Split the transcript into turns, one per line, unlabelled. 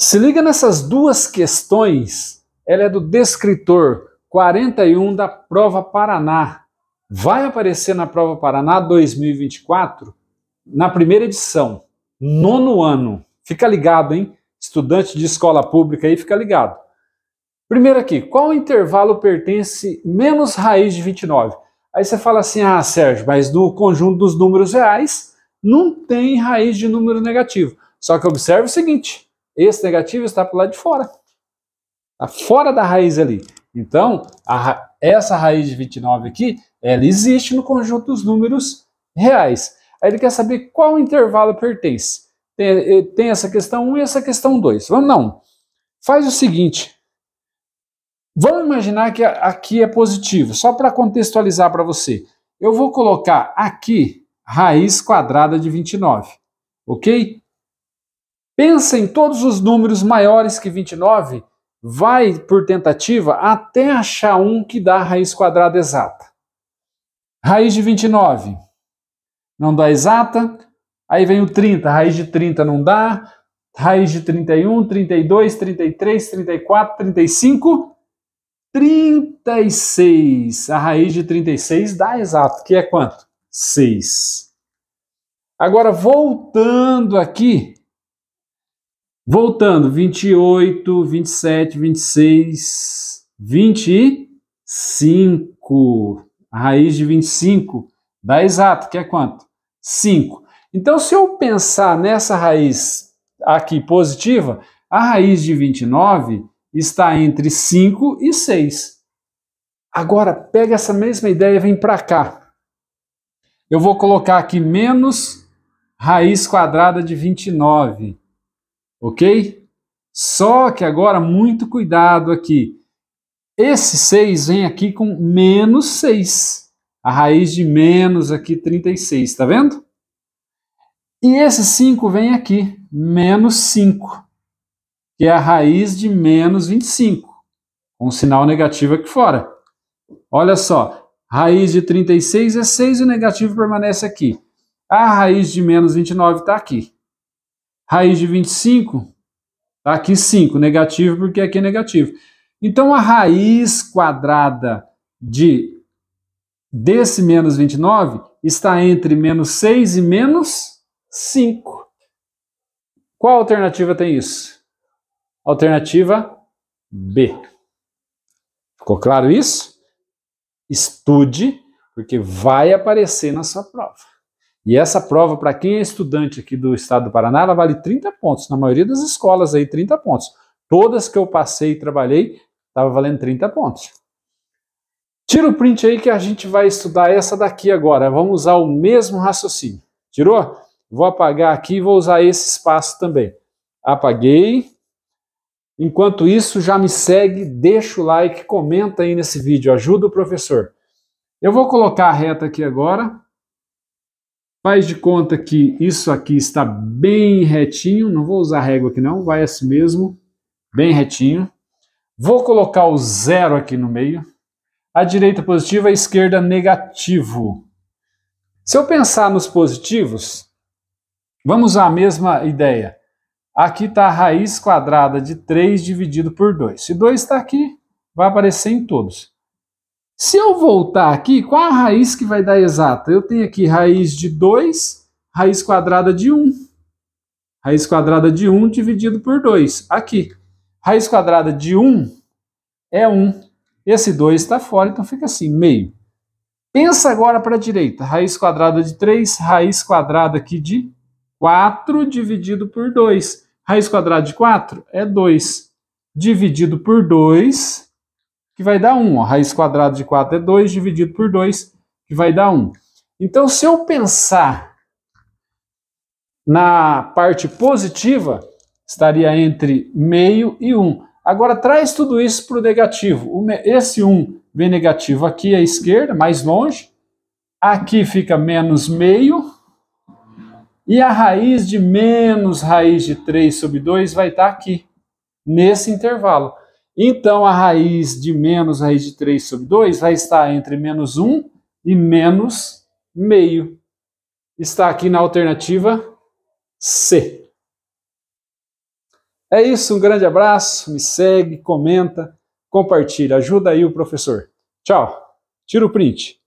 Se liga nessas duas questões. Ela é do descritor 41 da Prova Paraná. Vai aparecer na Prova Paraná 2024, na primeira edição, nono ano. Fica ligado, hein? Estudante de escola pública aí, fica ligado. Primeiro aqui, qual intervalo pertence menos raiz de 29? Aí você fala assim, ah, Sérgio, mas no conjunto dos números reais não tem raiz de número negativo. Só que observe o seguinte, esse negativo está para o lado de fora. Está fora da raiz ali. Então, a, essa raiz de 29 aqui, ela existe no conjunto dos números reais. Aí ele quer saber qual intervalo pertence. Tem, eh, tem essa questão 1 e essa questão 2. Vamos não. Faz o seguinte. Vamos imaginar que aqui é positivo, só para contextualizar para você. Eu vou colocar aqui raiz quadrada de 29, ok? Pensa em todos os números maiores que 29, vai por tentativa até achar um que dá a raiz quadrada exata. Raiz de 29 não dá exata, aí vem o 30, raiz de 30 não dá, raiz de 31, 32, 33, 34, 35, 36. A raiz de 36 dá exato, que é quanto? 6. Agora, voltando aqui, Voltando, 28, 27, 26, 25. A raiz de 25 dá exato, que é quanto? 5. Então, se eu pensar nessa raiz aqui positiva, a raiz de 29 está entre 5 e 6. Agora, pega essa mesma ideia e vem para cá. Eu vou colocar aqui menos raiz quadrada de 29 ok? Só que agora, muito cuidado aqui. Esse 6 vem aqui com menos 6. A raiz de menos aqui, 36, tá vendo? E esse 5 vem aqui, menos 5, que é a raiz de menos 25, com um sinal negativo aqui fora. Olha só, raiz de 36 é 6 e o negativo permanece aqui. A raiz de menos 29 está aqui. Raiz de 25, tá aqui 5, negativo porque aqui é negativo. Então a raiz quadrada de desse menos 29 está entre menos 6 e menos 5. Qual alternativa tem isso? Alternativa B. Ficou claro isso? Estude, porque vai aparecer na sua prova. E essa prova, para quem é estudante aqui do estado do Paraná, ela vale 30 pontos. Na maioria das escolas aí, 30 pontos. Todas que eu passei e trabalhei, estava valendo 30 pontos. Tira o print aí que a gente vai estudar essa daqui agora. Vamos usar o mesmo raciocínio. Tirou? Vou apagar aqui e vou usar esse espaço também. Apaguei. Enquanto isso, já me segue, deixa o like, comenta aí nesse vídeo, ajuda o professor. Eu vou colocar a reta aqui agora, Faz de conta que isso aqui está bem retinho, não vou usar régua aqui não, vai assim mesmo, bem retinho. Vou colocar o zero aqui no meio. A direita positiva, a esquerda negativo. Se eu pensar nos positivos, vamos à mesma ideia. Aqui está a raiz quadrada de 3 dividido por 2. Se 2 está aqui, vai aparecer em todos. Se eu voltar aqui, qual a raiz que vai dar exata? Eu tenho aqui raiz de 2, raiz quadrada de 1. Raiz quadrada de 1 dividido por 2. Aqui. Raiz quadrada de 1 é 1. Esse 2 está fora, então fica assim, meio. Pensa agora para a direita. Raiz quadrada de 3, raiz quadrada aqui de 4 dividido por 2. Raiz quadrada de 4 é 2. Dividido por 2, que vai dar 1. Ó, raiz quadrada de 4 é 2, dividido por 2, que vai dar 1. Então, se eu pensar na parte positiva, estaria entre meio e 1. Agora, traz tudo isso para o negativo. Esse 1 vem negativo aqui à esquerda, mais longe. Aqui fica menos meio. E a raiz de menos raiz de 3 sobre 2 vai estar aqui, nesse intervalo. Então, a raiz de menos raiz de 3 sobre 2 vai estar entre menos 1 e menos meio. Está aqui na alternativa C. É isso, um grande abraço, me segue, comenta, compartilha, ajuda aí o professor. Tchau, tira o print.